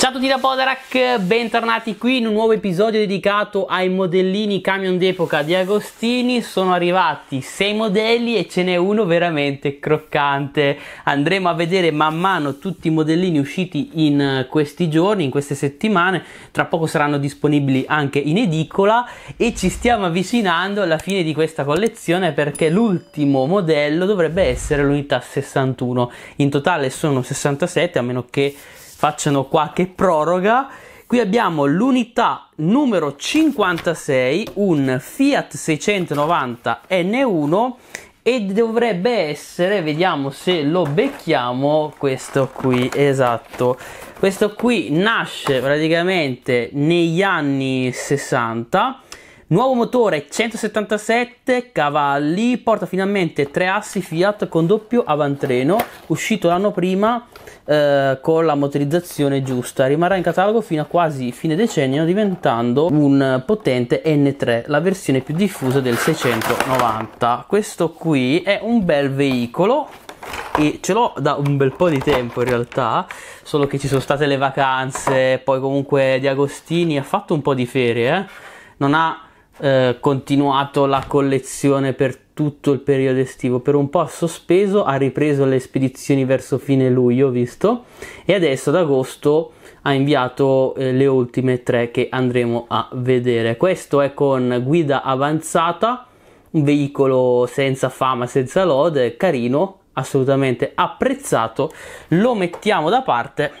Ciao a tutti da Podarac, bentornati qui in un nuovo episodio dedicato ai modellini camion d'epoca di Agostini. Sono arrivati sei modelli e ce n'è uno veramente croccante. Andremo a vedere man mano tutti i modellini usciti in eh, questi giorni, in queste settimane. Tra poco saranno disponibili anche in edicola e ci stiamo avvicinando alla fine di questa collezione perché l'ultimo modello dovrebbe essere l'unità 61. In totale sono 67 a meno che facciano qualche proroga. Qui abbiamo l'unità numero 56, un Fiat 690 N1 e dovrebbe essere, vediamo se lo becchiamo, questo qui, esatto. Questo qui nasce praticamente negli anni 60 Nuovo motore 177 cavalli, porta finalmente tre assi Fiat con doppio avantreno, uscito l'anno prima eh, con la motorizzazione giusta. Rimarrà in catalogo fino a quasi fine decennio, diventando un potente N3, la versione più diffusa del 690. Questo qui è un bel veicolo e ce l'ho da un bel po' di tempo in realtà, solo che ci sono state le vacanze, poi comunque Di Agostini ha fatto un po' di ferie, eh? non ha eh, continuato la collezione per tutto il periodo estivo, per un po' sospeso, ha ripreso le spedizioni verso fine luglio, visto, e adesso ad agosto ha inviato eh, le ultime tre che andremo a vedere. Questo è con guida avanzata, un veicolo senza fama, senza lode, carino, assolutamente apprezzato. Lo mettiamo da parte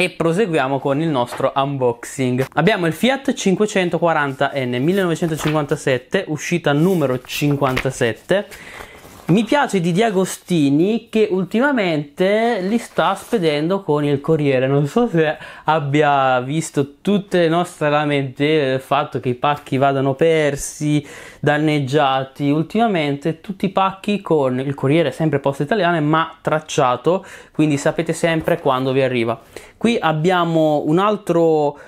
e proseguiamo con il nostro unboxing. Abbiamo il Fiat 540N 1957, uscita numero 57 mi piace di Diagostini che ultimamente li sta spedendo con il Corriere. Non so se abbia visto tutte le nostre lamentele del fatto che i pacchi vadano persi, danneggiati. Ultimamente tutti i pacchi con il Corriere sempre Posta Italiana ma tracciato, quindi sapete sempre quando vi arriva. Qui abbiamo un altro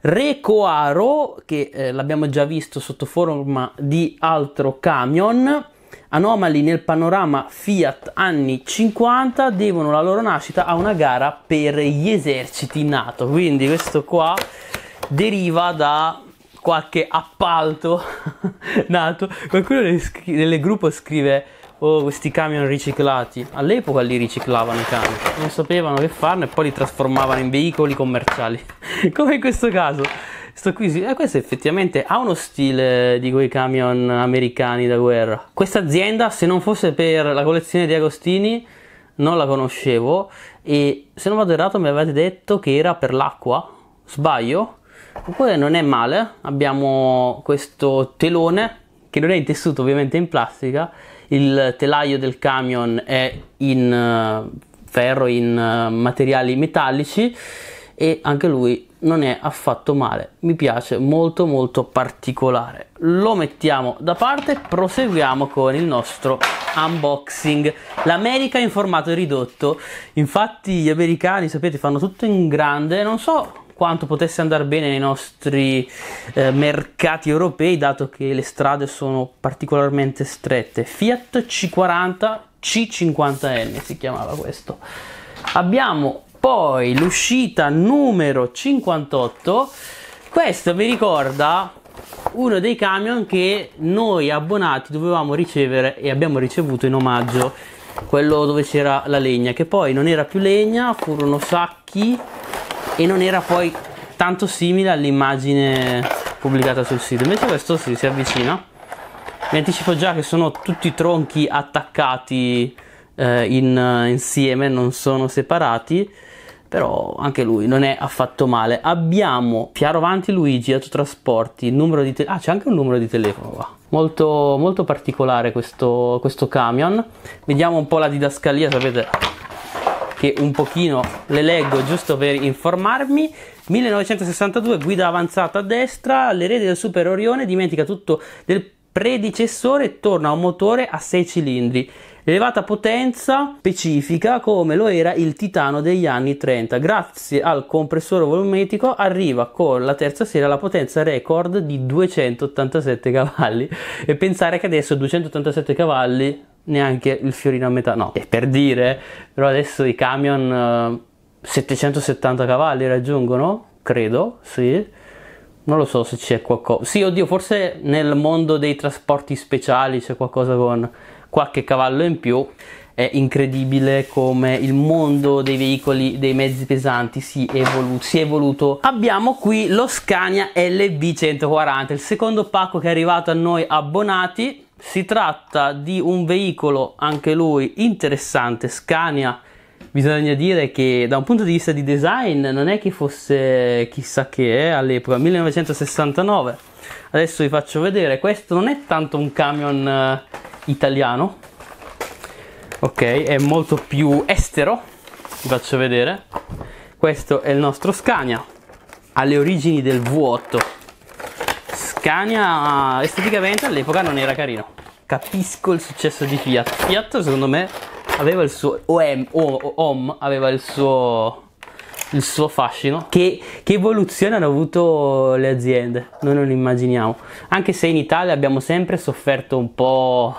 Recoaro che eh, l'abbiamo già visto sotto forma di altro camion anomali nel panorama Fiat anni 50 devono la loro nascita a una gara per gli eserciti NATO. Quindi questo qua deriva da qualche appalto nato. Qualcuno del, del, gruppo scrive: Oh, questi camion riciclati. All'epoca li riciclavano i camion, non sapevano che farne e poi li trasformavano in veicoli commerciali, come in questo caso. Sto qui, eh, questo effettivamente ha uno stile di quei camion americani da guerra. Questa azienda, se non fosse per la collezione di Agostini, non la conoscevo e se non vado errato mi avete detto che era per l'acqua, sbaglio? Oppure non è male, abbiamo questo telone che non è in tessuto ovviamente in plastica, il telaio del camion è in eh, ferro, in eh, materiali metallici e anche lui non è affatto male mi piace molto molto particolare lo mettiamo da parte proseguiamo con il nostro unboxing l'America in formato ridotto infatti gli americani sapete fanno tutto in grande non so quanto potesse andare bene nei nostri eh, mercati europei dato che le strade sono particolarmente strette Fiat C40 C50N si chiamava questo abbiamo poi l'uscita numero 58, questo mi ricorda uno dei camion che noi abbonati dovevamo ricevere e abbiamo ricevuto in omaggio, quello dove c'era la legna, che poi non era più legna, furono sacchi e non era poi tanto simile all'immagine pubblicata sul sito, invece questo sì, si avvicina. mi anticipo già che sono tutti tronchi attaccati eh, in, insieme, non sono separati però anche lui non è affatto male. Abbiamo Piarovanti Luigi, autotrasporti, numero di telefono. Ah, c'è anche un numero di telefono qua. Molto, molto particolare questo, questo camion. Vediamo un po' la didascalia, sapete che un pochino le leggo giusto per informarmi. 1962, guida avanzata a destra, l'erede del Super Orione, dimentica tutto del predecessore torna a un motore a 6 cilindri, elevata potenza specifica come lo era il Titano degli anni 30. Grazie al compressore volumetrico arriva con la terza serie alla potenza record di 287 cavalli e pensare che adesso 287 cavalli neanche il fiorino a metà, no, è per dire, però adesso i camion eh, 770 cavalli raggiungono, credo, sì non lo so se c'è qualcosa. Sì, oddio, forse nel mondo dei trasporti speciali c'è qualcosa con qualche cavallo in più. È incredibile come il mondo dei veicoli, dei mezzi pesanti si, evolu- si è evoluto. Abbiamo qui lo Scania LB140, il secondo pacco che è arrivato a noi abbonati. Si tratta di un veicolo, anche lui interessante, Scania Bisogna dire che da un punto di vista di design non è che fosse chissà che eh, all'epoca, 1969. Adesso vi faccio vedere, questo non è tanto un camion uh, italiano, ok, è molto più estero, vi faccio vedere. Questo è il nostro Scania, alle origini del vuoto. Scania esteticamente all'epoca non era carino. Capisco il successo di Fiat. Fiat secondo me aveva il suo OM, OM aveva il suo il suo fascino. Che, che, evoluzione hanno avuto le aziende, noi non lo immaginiamo. Anche se in Italia abbiamo sempre sofferto un po'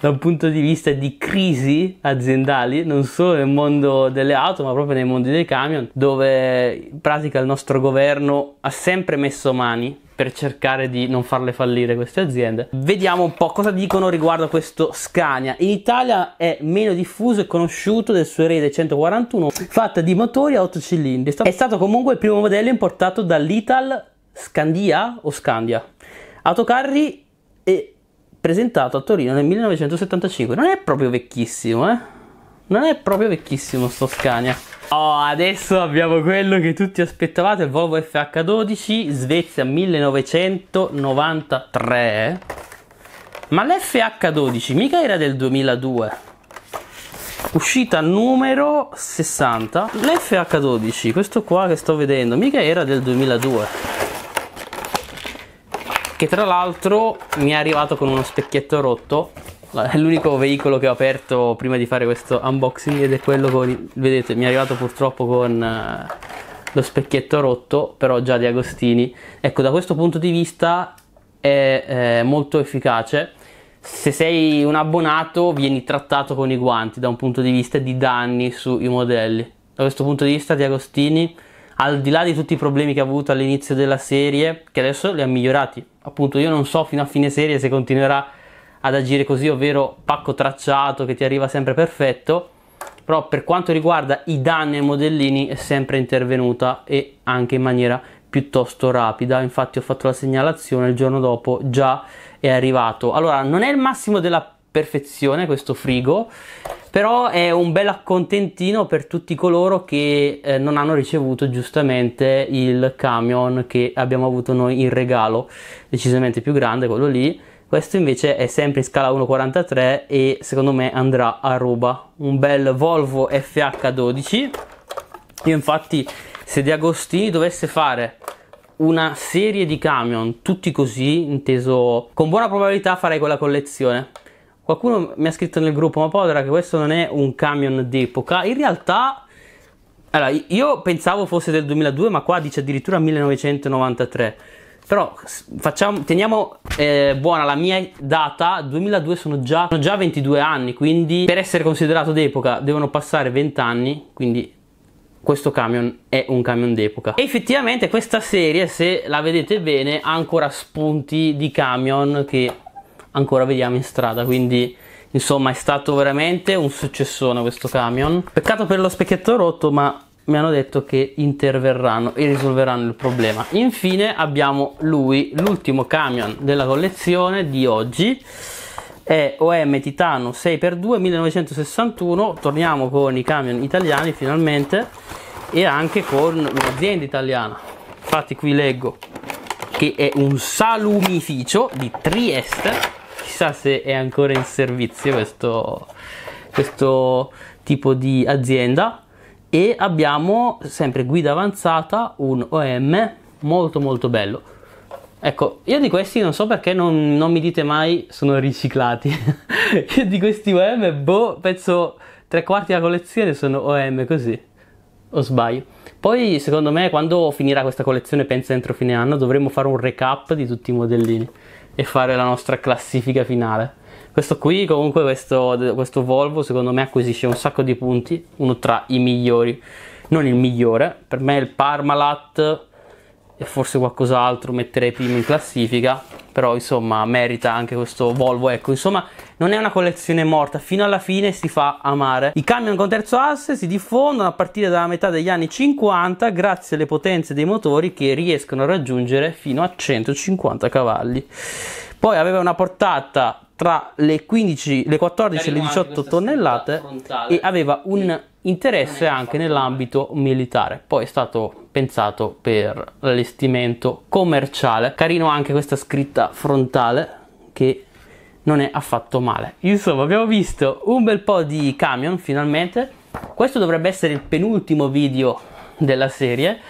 da un punto di vista di crisi aziendali, non solo nel mondo delle auto, ma proprio nel mondo dei camion, dove in pratica il nostro governo ha sempre messo mani per cercare di non farle fallire queste aziende. Vediamo un po' cosa dicono riguardo a questo Scania. In Italia è meno diffuso e conosciuto del suo erede 141, fatta di motori a 8 cilindri. È stato comunque il primo modello importato dall'Ital Scandia o Scandia. Autocarri e presentato a Torino nel 1975. Non è proprio vecchissimo, eh? Non è proprio vecchissimo sto Scania. Oh, adesso abbiamo quello che tutti aspettavate, il Volvo FH12 Svezia 1993. Ma l'FH12 mica era del 2002. Uscita numero 60. L'FH12, questo qua che sto vedendo, mica era del 2002 che tra l'altro mi è arrivato con uno specchietto rotto è l'unico veicolo che ho aperto prima di fare questo unboxing ed è quello con vedete mi è arrivato purtroppo con eh, lo specchietto rotto però già di Agostini ecco da questo punto di vista è, è molto efficace se sei un abbonato vieni trattato con i guanti da un punto di vista di danni sui modelli da questo punto di vista di Agostini al di là di tutti i problemi che ha avuto all'inizio della serie, che adesso li ha migliorati. Appunto, io non so fino a fine serie se continuerà ad agire così, ovvero pacco tracciato che ti arriva sempre perfetto, però per quanto riguarda i danni ai modellini è sempre intervenuta e anche in maniera piuttosto rapida. Infatti ho fatto la segnalazione il giorno dopo già è arrivato. Allora, non è il massimo della perfezione questo frigo, però è un bel accontentino per tutti coloro che eh, non hanno ricevuto giustamente il camion che abbiamo avuto noi in regalo, decisamente più grande quello lì. Questo invece è sempre in scala 1.43 e secondo me andrà a ruba. Un bel Volvo FH12. Io infatti se De Agostini dovesse fare una serie di camion tutti così, inteso con buona probabilità farei quella collezione. Qualcuno mi ha scritto nel gruppo, ma povera che questo non è un camion d'epoca. In realtà, allora, io pensavo fosse del 2002, ma qua dice addirittura 1993. Però facciamo, teniamo eh, buona la mia data, 2002 sono già, sono già 22 anni, quindi per essere considerato d'epoca devono passare 20 anni, quindi questo camion è un camion d'epoca. E effettivamente questa serie, se la vedete bene, ha ancora spunti di camion che ancora vediamo in strada quindi insomma è stato veramente un successone questo camion peccato per lo specchietto rotto ma mi hanno detto che interverranno e risolveranno il problema infine abbiamo lui l'ultimo camion della collezione di oggi è OM Titano 6x2 1961 torniamo con i camion italiani finalmente e anche con un'azienda italiana infatti qui leggo che è un salumificio di Trieste chissà se è ancora in servizio questo, questo tipo di azienda e abbiamo sempre guida avanzata un OM molto molto bello ecco io di questi non so perché non, non mi dite mai sono riciclati io di questi OM boh penso tre quarti della collezione sono OM così o sbaglio poi secondo me quando finirà questa collezione penso entro fine anno dovremo fare un recap di tutti i modellini e fare la nostra classifica finale. Questo qui, comunque, questo, questo Volvo secondo me acquisisce un sacco di punti, uno tra i migliori, non il migliore, per me il Parmalat e forse qualcos'altro metterei primo in classifica però insomma merita anche questo Volvo ecco insomma non è una collezione morta fino alla fine si fa amare i camion con terzo asse si diffondono a partire dalla metà degli anni 50 grazie alle potenze dei motori che riescono a raggiungere fino a 150 cavalli poi aveva una portata tra le, 15, le 14 e le 18 tonnellate e aveva un interesse anche nell'ambito militare poi è stato pensato per l'allestimento commerciale. Carino anche questa scritta frontale che non è affatto male. Insomma, abbiamo visto un bel po' di camion finalmente. Questo dovrebbe essere il penultimo video della serie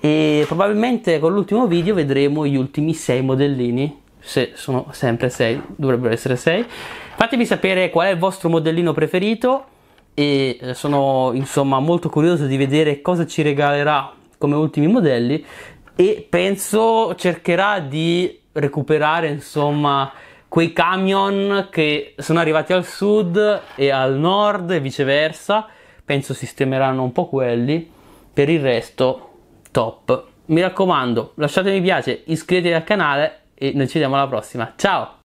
e probabilmente con l'ultimo video vedremo gli ultimi sei modellini se sono sempre 6 dovrebbero essere 6 fatemi sapere qual è il vostro modellino preferito e eh, sono insomma molto curioso di vedere cosa ci regalerà come ultimi modelli e penso cercherà di recuperare insomma quei camion che sono arrivati al sud e al nord e viceversa penso sistemeranno un po' quelli per il resto top mi raccomando lasciate mi piace iscrivetevi al canale e noi ci vediamo alla prossima ciao